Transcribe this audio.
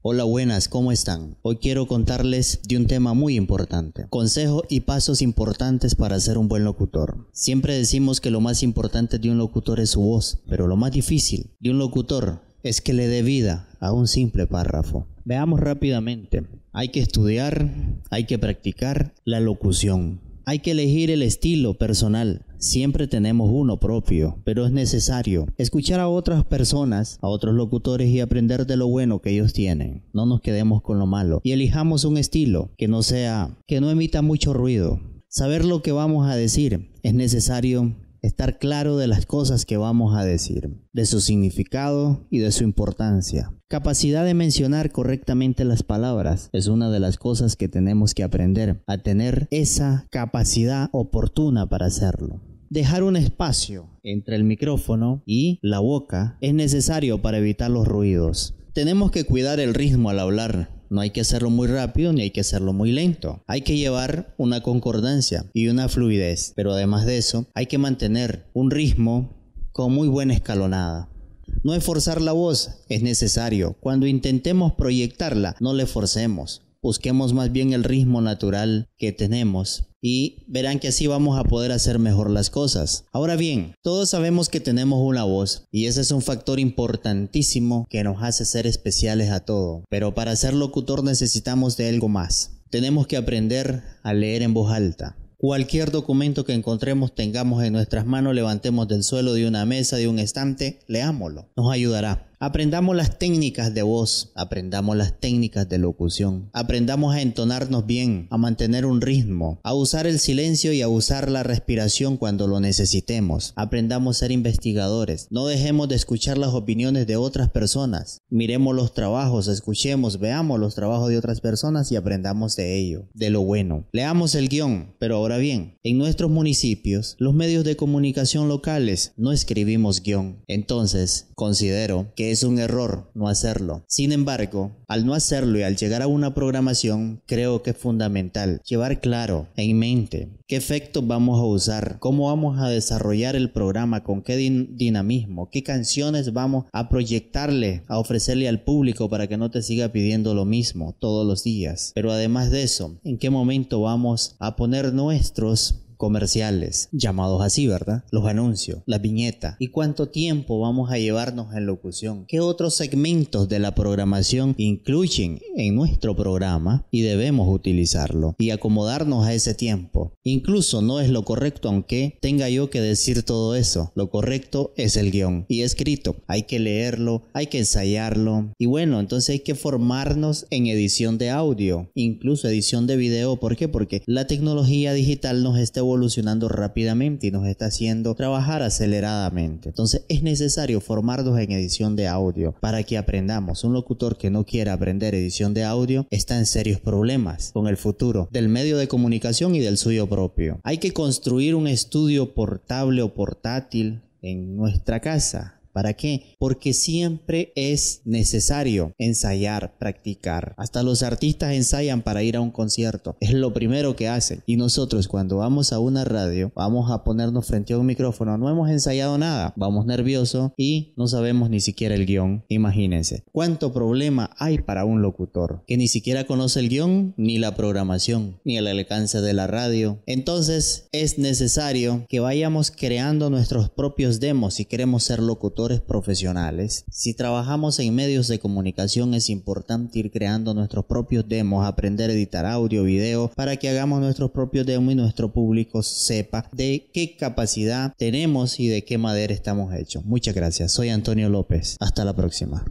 Hola buenas, ¿cómo están? Hoy quiero contarles de un tema muy importante. Consejos y pasos importantes para ser un buen locutor. Siempre decimos que lo más importante de un locutor es su voz, pero lo más difícil de un locutor es que le dé vida a un simple párrafo. Veamos rápidamente. Hay que estudiar, hay que practicar la locución. Hay que elegir el estilo personal Siempre tenemos uno propio, pero es necesario escuchar a otras personas, a otros locutores y aprender de lo bueno que ellos tienen. No nos quedemos con lo malo y elijamos un estilo que no sea, que no emita mucho ruido. Saber lo que vamos a decir es necesario estar claro de las cosas que vamos a decir, de su significado y de su importancia. Capacidad de mencionar correctamente las palabras es una de las cosas que tenemos que aprender, a tener esa capacidad oportuna para hacerlo. Dejar un espacio entre el micrófono y la boca es necesario para evitar los ruidos. Tenemos que cuidar el ritmo al hablar, no hay que hacerlo muy rápido ni hay que hacerlo muy lento. Hay que llevar una concordancia y una fluidez, pero además de eso, hay que mantener un ritmo con muy buena escalonada. No esforzar la voz es necesario. Cuando intentemos proyectarla, no le forcemos busquemos más bien el ritmo natural que tenemos y verán que así vamos a poder hacer mejor las cosas. Ahora bien, todos sabemos que tenemos una voz y ese es un factor importantísimo que nos hace ser especiales a todo, pero para ser locutor necesitamos de algo más. Tenemos que aprender a leer en voz alta. Cualquier documento que encontremos, tengamos en nuestras manos, levantemos del suelo, de una mesa, de un estante, leámoslo. Nos ayudará. Aprendamos las técnicas de voz, aprendamos las técnicas de locución, aprendamos a entonarnos bien, a mantener un ritmo, a usar el silencio y a usar la respiración cuando lo necesitemos, aprendamos a ser investigadores, no dejemos de escuchar las opiniones de otras personas, miremos los trabajos, escuchemos, veamos los trabajos de otras personas y aprendamos de ello, de lo bueno. Leamos el guión, pero ahora bien, en nuestros municipios, los medios de comunicación locales no escribimos guión, entonces considero que es un error no hacerlo. Sin embargo, al no hacerlo y al llegar a una programación, creo que es fundamental llevar claro en mente qué efectos vamos a usar, cómo vamos a desarrollar el programa, con qué dinamismo, qué canciones vamos a proyectarle, a ofrecerle al público para que no te siga pidiendo lo mismo todos los días. Pero además de eso, en qué momento vamos a poner nuestros comerciales, llamados así, ¿verdad? Los anuncios, la viñeta. ¿Y cuánto tiempo vamos a llevarnos en locución? ¿Qué otros segmentos de la programación incluyen en nuestro programa y debemos utilizarlo y acomodarnos a ese tiempo? Incluso no es lo correcto aunque tenga yo que decir todo eso. Lo correcto es el guión. Y escrito. Hay que leerlo, hay que ensayarlo. Y bueno, entonces hay que formarnos en edición de audio, incluso edición de video. ¿Por qué? Porque la tecnología digital nos está evolucionando rápidamente y nos está haciendo trabajar aceleradamente. Entonces es necesario formarnos en edición de audio para que aprendamos. Un locutor que no quiera aprender edición de audio está en serios problemas con el futuro del medio de comunicación y del suyo propio. Hay que construir un estudio portable o portátil en nuestra casa. ¿Para qué? Porque siempre es necesario ensayar, practicar. Hasta los artistas ensayan para ir a un concierto. Es lo primero que hacen. Y nosotros cuando vamos a una radio, vamos a ponernos frente a un micrófono. No hemos ensayado nada. Vamos nerviosos y no sabemos ni siquiera el guión. Imagínense. ¿Cuánto problema hay para un locutor que ni siquiera conoce el guión, ni la programación, ni el alcance de la radio? Entonces es necesario que vayamos creando nuestros propios demos si queremos ser locutores profesionales, si trabajamos en medios de comunicación es importante ir creando nuestros propios demos, aprender a editar audio, video, para que hagamos nuestros propios demos y nuestro público sepa de qué capacidad tenemos y de qué madera estamos hechos. Muchas gracias. Soy Antonio López. Hasta la próxima.